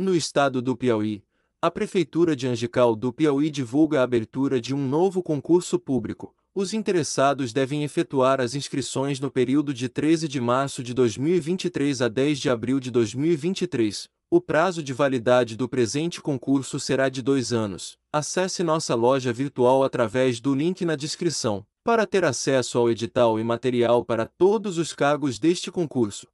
No estado do Piauí, a Prefeitura de Angical do Piauí divulga a abertura de um novo concurso público. Os interessados devem efetuar as inscrições no período de 13 de março de 2023 a 10 de abril de 2023. O prazo de validade do presente concurso será de dois anos. Acesse nossa loja virtual através do link na descrição para ter acesso ao edital e material para todos os cargos deste concurso.